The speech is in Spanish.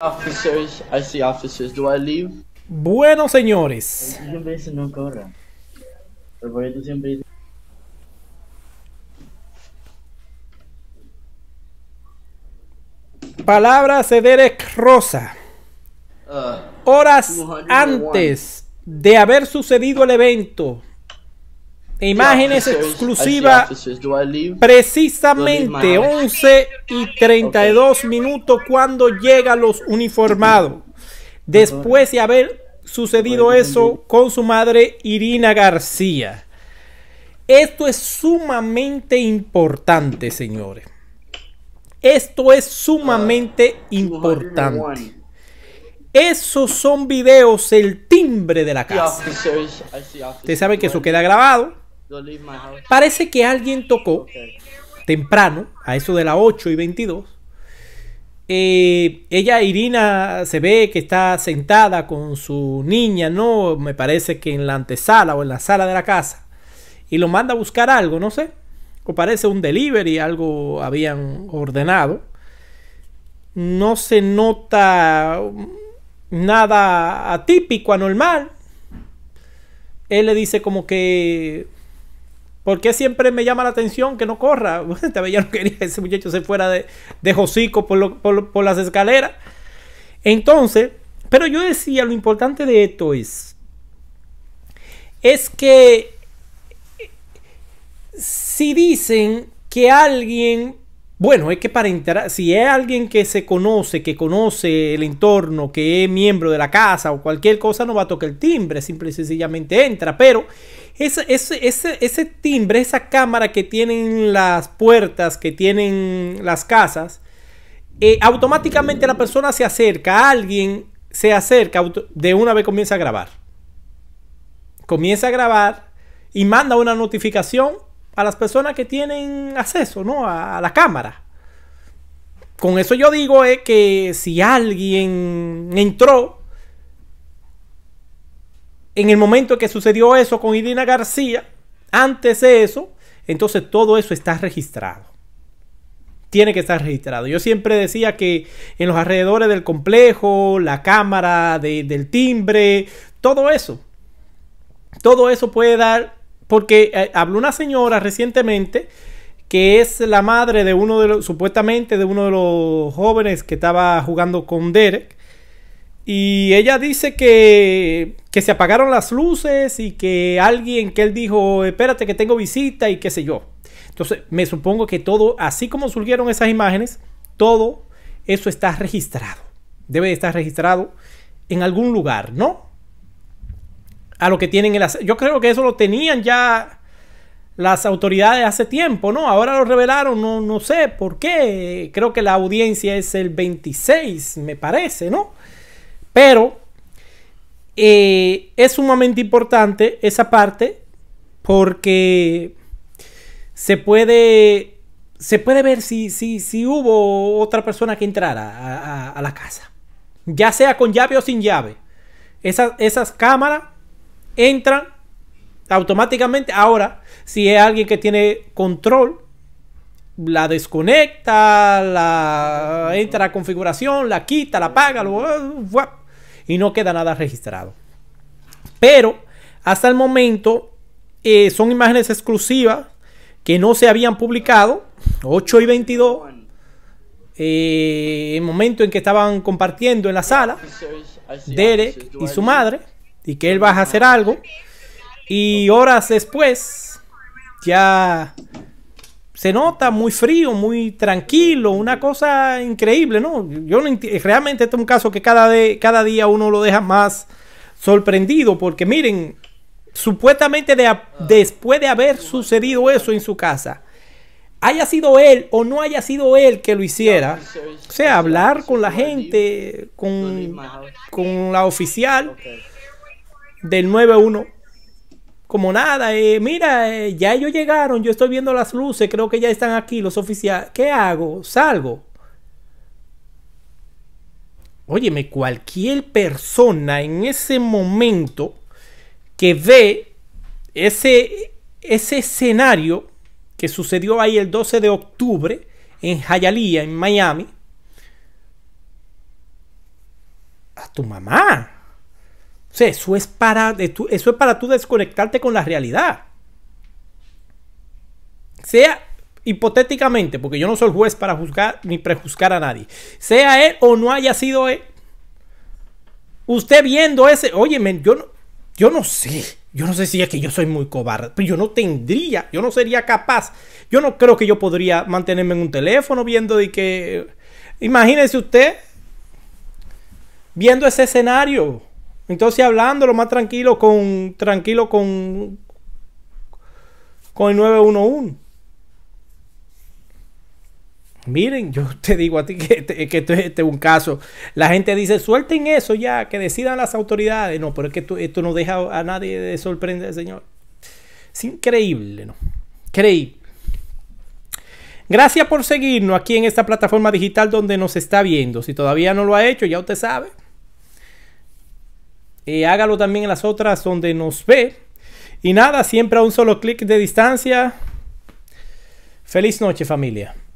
Officers, I see officers. Do I leave? Bueno, señores. Palabra Cederek no corra. siempre Palabras de Rosa. Uh, Horas antes de haber sucedido el evento, Imágenes exclusivas precisamente 11 y 32 minutos cuando llegan los uniformados. Después de haber sucedido eso con su madre Irina García. Esto es sumamente importante, señores. Esto es sumamente ah, importante. Esos son videos, el timbre de la casa. Ustedes saben que eso queda grabado. Parece que alguien tocó temprano, a eso de las 8 y 22. Eh, ella, Irina, se ve que está sentada con su niña, ¿no? Me parece que en la antesala o en la sala de la casa. Y lo manda a buscar algo, no sé. O parece un delivery, algo habían ordenado. No se nota nada atípico, anormal. Él le dice como que ¿Por qué siempre me llama la atención que no corra? ya no quería que ese muchacho se fuera de, de Josico por, por, las escaleras. Entonces, pero yo decía, lo importante de esto es, es que si dicen que alguien, bueno, es que para entrar, si es alguien que se conoce, que conoce el entorno, que es miembro de la casa o cualquier cosa, no va a tocar el timbre, simple y sencillamente entra, pero ese, ese, timbre, esa cámara que tienen las puertas, que tienen las casas, eh, automáticamente la persona se acerca, alguien se acerca, de una vez comienza a grabar. Comienza a grabar y manda una notificación a las personas que tienen acceso ¿no? a, la cámara. Con eso yo digo que si alguien entró en el momento que sucedió eso con Irina García, antes de eso, entonces todo eso está registrado. Tiene que estar registrado. Yo siempre decía que en los alrededores del complejo, la cámara del timbre, todo eso, todo eso puede dar, porque eh, habló una señora recientemente que es la madre de uno de los, supuestamente de uno de los jóvenes que estaba jugando con Derek. Y ella dice que se apagaron las luces y que alguien que él dijo, espérate que tengo visita y qué sé yo. Entonces, me supongo que todo, así como surgieron esas imágenes, todo eso está registrado. Debe de estar registrado en algún lugar, ¿no? A lo que tienen el... Yo creo que eso lo tenían ya las autoridades hace tiempo, ¿no? Ahora lo revelaron, no, no sé por qué. Creo que la audiencia es el 26, me parece, ¿no? Pero eh, es sumamente importante esa parte porque se puede se puede ver si, hubo otra persona que entrara a, la casa. Ya sea con llave o sin llave. esas cámaras entran automáticamente. Ahora, si es alguien que tiene control, la desconecta, la entra a configuración, la quita, la apaga, lo, eh, y no queda nada registrado. Pero hasta el momento eh, son imágenes exclusivas que no se habían publicado, 8 y 22, eh, el momento en que estaban compartiendo en la sala, Derek y su madre, y que él va a hacer algo, y horas después ya se nota muy frío, muy tranquilo, una cosa increíble, ¿no? Yo realmente este es un caso que cada, cada día uno lo deja más sorprendido, porque miren, supuestamente después de haber sucedido eso en su casa, haya sido él o no haya sido él que lo hiciera, o sea, hablar con la gente, con, con la oficial del 9 como nada, eh, mira, eh, ya ellos llegaron, yo estoy viendo las luces, creo que ya están aquí los oficiales. ¿Qué hago? ¿Salgo? Óyeme, cualquier persona en ese momento que ve ese, ese escenario que sucedió ahí el 12 de octubre en Hialeah, en Miami, a tu mamá eso es para, eso es para tú desconectarte con la realidad. Sea hipotéticamente, porque yo no soy juez para juzgar ni prejuzgar a nadie, sea él o no haya sido él, usted viendo ese, oye, yo no, yo no sé, yo no sé si es que yo soy muy cobarde, pero yo no tendría, yo no sería capaz, yo no creo que yo podría mantenerme en un teléfono viendo de que, imagínese usted viendo ese escenario, entonces hablando lo más tranquilo con tranquilo con con el 911. Miren, yo te digo a ti que, esto, este es un caso. La gente dice, suelten eso ya, que decidan las autoridades. No, pero es que esto, no deja a nadie de sorprender, señor. Es increíble, ¿no? creí Gracias por seguirnos aquí en esta plataforma digital donde nos está viendo. Si todavía no lo ha hecho, ya usted sabe hágalo también en las otras donde nos ve. Y nada, siempre a un solo clic de distancia. Feliz noche familia.